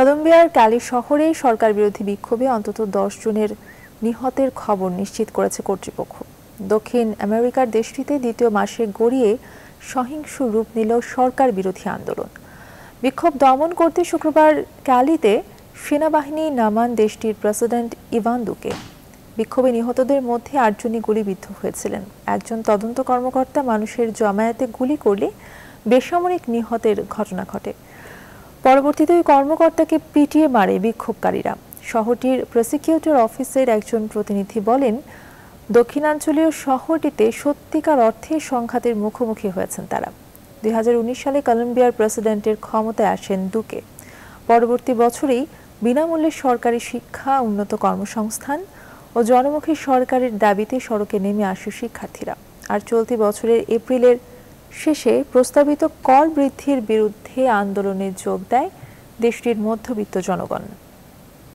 কলম্বিয়ার ক্যালি শহরে সরকার বিরোধী বিক্ষোভে অন্তত দশ জনের নিহতের খবর নিশ্চিত করেছে কর্তৃপক্ষ দক্ষিণ আমেরিকার দেশটিতে দ্বিতীয় মাসে গড়িয়ে সহিংস রূপ নিল সরকার বিরোধী আন্দোলন বিক্ষোভ দমন করতে শুক্রবার ক্যালিতে সেনাবাহিনী নামান দেশটির প্রেসিডেন্ট ইভান দুকে বিক্ষোভে নিহতদের মধ্যে আটজনই গুলিবিদ্ধ হয়েছিলেন একজন তদন্ত কর্মকর্তা মানুষের জমায়েতে গুলি করলে বেসামরিক নিহতের ঘটনা ঘটে পরবর্তীতে ওই কর্মকর্তাকে পিটিয়ে মারে বিক্ষোভকারীরা শহরটির প্রসিকিউটর অফিসের একজন প্রতিনিধি বলেন দক্ষিণাঞ্চলীয় শহরটিতে সত্যিকার অর্থে সংঘাতের মুখোমুখি হয়েছেন তারা দুই সালে কলম্বিয়ার প্রেসিডেন্টের ক্ষমতায় আসেন দুকে পরবর্তী বছরেই বিনামূল্যে সরকারি শিক্ষা উন্নত কর্মসংস্থান ও জনমুখী সরকারের দাবিতে সড়কে নেমে আসে শিক্ষার্থীরা আর চলতি বছরের এপ্রিলের শেষে প্রস্তাবিত কর বৃদ্ধির বিরুদ্ধে বিরোধী আন্দোলনে যোগ দেয় দেশটির মধ্যবিত্ত জনগণ